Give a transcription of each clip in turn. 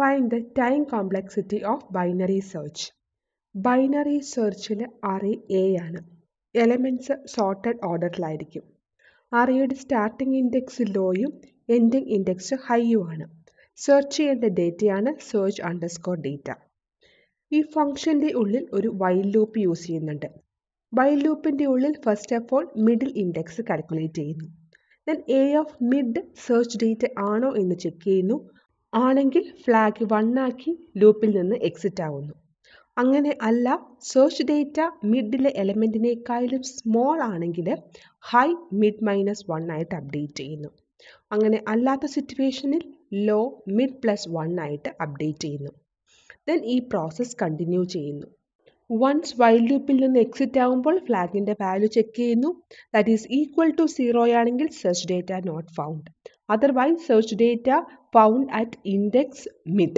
Find the time complexity of binary search binary സെർച്ചിൽ array A ആണ് elements sorted ഓർഡറിലായിരിക്കും അറിയുടെ സ്റ്റാർട്ടിംഗ് ഇൻഡെക്സ് ലോയും എൻഡിങ് ഇൻഡെക്സ് ഹൈയും ആണ് സെർച്ച് ചെയ്യേണ്ട ഡേറ്റയാണ് സെർച്ച് അണ്ടർസ്കോർ ഡേറ്റ ഈ ഫംഗ്ഷൻ്റെ ഉള്ളിൽ ഒരു വൈൽഡ് ലൂപ്പ് യൂസ് ചെയ്യുന്നുണ്ട് വൈൽഡ് ലൂപ്പിൻ്റെ ഉള്ളിൽ first of all middle index calculate ചെയ്യുന്നു then A of mid search data ആണോ എന്ന് ചെക്ക് ചെയ്യുന്നു ആണെങ്കിൽ ഫ്ലാഗ് വൺ ആക്കി ലൂപ്പിൽ നിന്ന് എക്സിറ്റ് ആവുന്നു അങ്ങനെ അല്ല സെർച്ച് ഡേറ്റ മിഡിലെ എലമെൻറ്റിനേക്കാളും സ്മോൾ ആണെങ്കിൽ ഹൈ മിഡ് മൈനസ് വൺ ആയിട്ട് അപ്ഡേറ്റ് ചെയ്യുന്നു അങ്ങനെ അല്ലാത്ത സിറ്റുവേഷനിൽ ലോ മിഡ് പ്ലസ് വൺ ആയിട്ട് അപ്ഡേറ്റ് ചെയ്യുന്നു ദെൻ ഈ പ്രോസസ്സ് കണ്ടിന്യൂ ചെയ്യുന്നു വൺസ് വൈൽഡ് ലൂപ്പിൽ നിന്ന് എക്സിറ്റ് ആകുമ്പോൾ ഫ്ലാഗിൻ്റെ വാല്യൂ ചെക്ക് ചെയ്യുന്നു that is equal to zero ആണെങ്കിൽ search data not found otherwise search data found at index mid.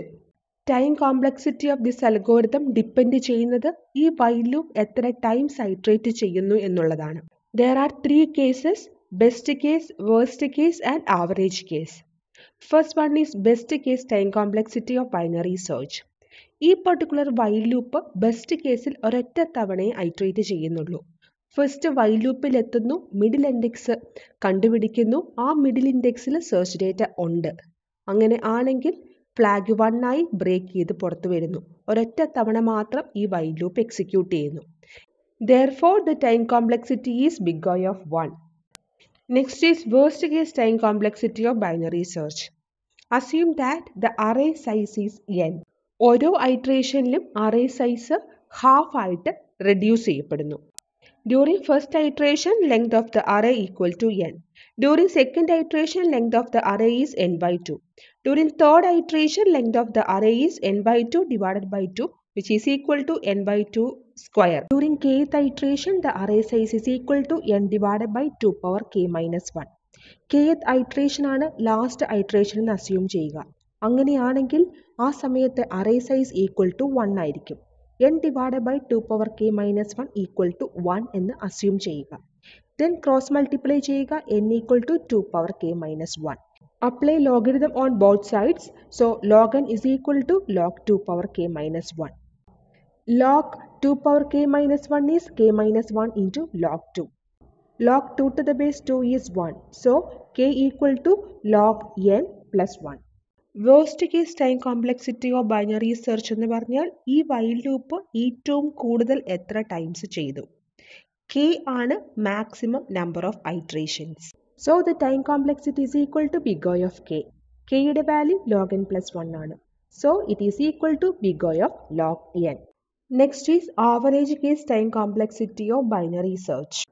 Time complexity of this algorithm depend ചെയ്യുന്നത് ഈ വൈൽ ലൂപ്പ് എത്ര ടൈംസ് ഐട്രേറ്റ് ചെയ്യുന്നു എന്നുള്ളതാണ് there are three cases best case worst case and average case first one is best case time complexity of binary search ഈ particular while loop best കേസിൽ ഒരൊറ്റ തവണയെ iterate ചെയ്യുന്നുള്ളൂ ഫസ്റ്റ് വൈ ലൂപ്പിൽ എത്തുന്നു മിഡിൽ ഇൻഡെക്സ് കണ്ടുപിടിക്കുന്നു ആ മിഡിൽ ഇൻഡെക്സിൽ സെർച്ച് ഡേറ്റ ഉണ്ട് അങ്ങനെ ആണെങ്കിൽ ഫ്ലാഗ് വണ്ണായി ബ്രേക്ക് ചെയ്ത് പുറത്തു വരുന്നു ഒരൊറ്റ തവണ മാത്രം ഈ വൈൽ ലൂപ്പ് എക്സിക്യൂട്ട് ചെയ്യുന്നു for the time complexity is big O of one next is worst case time complexity of binary search assume that the array size is N ഓരോ ഐട്രേഷനിലും അറേ സൈസ് ഹാഫ് ആയിട്ട് reduce ചെയ്യപ്പെടുന്നു During first iteration, length of the array equal to n. During second iteration, length of the array is n by 2. During third iteration, length of the array is n by 2 divided by 2 which is equal to n by 2 square. During kth iteration, the array size is equal to n divided by 2 power k minus 1. kth iteration ആണ് last iteration എന്ന് assume ചെയ്യുക അങ്ങനെയാണെങ്കിൽ ആ സമയത്തെ array size equal to 1 ആയിരിക്കും n divided by 2 power k minus 1 equal to 1 and assume chayega. Then cross multiply chayega n equal to 2 power k minus 1. Apply logarithm on both sides. So log n is equal to log 2 power k minus 1. Log 2 power k minus 1 is k minus 1 into log 2. Log 2 to the base 2 is 1. So k equal to log n plus 1. Worst case time കോംപ്ലക്സിറ്റിയോ binary search എന്ന് പറഞ്ഞാൽ ഈ while loop ഏറ്റവും കൂടുതൽ എത്ര times ചെയ്തു K ആണ് maximum number of iterations so the time complexity is equal to big O of K കെയുടെ value log N plus one ആണ് so it is equal to big O of log N next is average case time complexity of binary search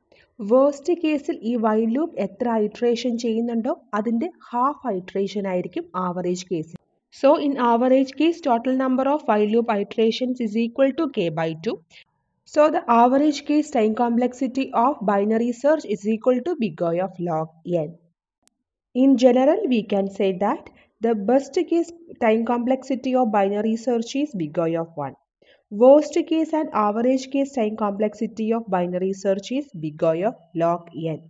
worst കേസിൽ ഈ while loop എത്ര ഹൈട്രേഷൻ ചെയ്യുന്നുണ്ടോ അതിൻ്റെ half ഹൈട്രേഷൻ ആയിരിക്കും average കേസിൽ So in average case, total number of while loop iterations is equal to k by 2. So the average case time complexity of binary search is equal to big O of log n. In general, we can say that the best case time complexity of binary search is big O of 1. Worst case and average case time complexity of binary search is big O of log n.